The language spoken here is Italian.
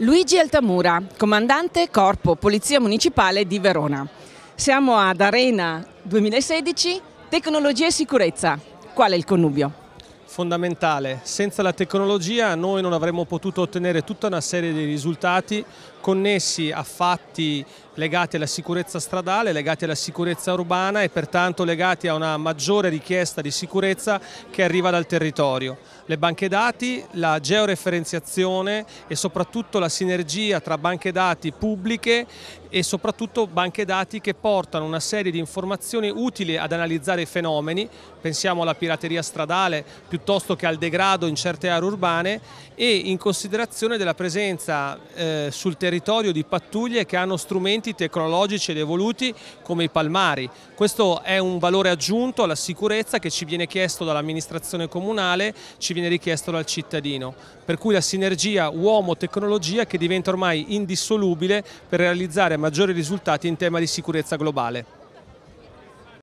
Luigi Altamura, comandante Corpo Polizia Municipale di Verona. Siamo ad Arena 2016, tecnologia e sicurezza. Qual è il connubio? fondamentale. Senza la tecnologia noi non avremmo potuto ottenere tutta una serie di risultati connessi a fatti legati alla sicurezza stradale, legati alla sicurezza urbana e pertanto legati a una maggiore richiesta di sicurezza che arriva dal territorio. Le banche dati, la georeferenziazione e soprattutto la sinergia tra banche dati pubbliche e soprattutto banche dati che portano una serie di informazioni utili ad analizzare i fenomeni, pensiamo alla pirateria stradale piuttosto piuttosto che al degrado in certe aree urbane e in considerazione della presenza eh, sul territorio di pattuglie che hanno strumenti tecnologici ed evoluti come i palmari. Questo è un valore aggiunto alla sicurezza che ci viene chiesto dall'amministrazione comunale, ci viene richiesto dal cittadino, per cui la sinergia uomo-tecnologia che diventa ormai indissolubile per realizzare maggiori risultati in tema di sicurezza globale.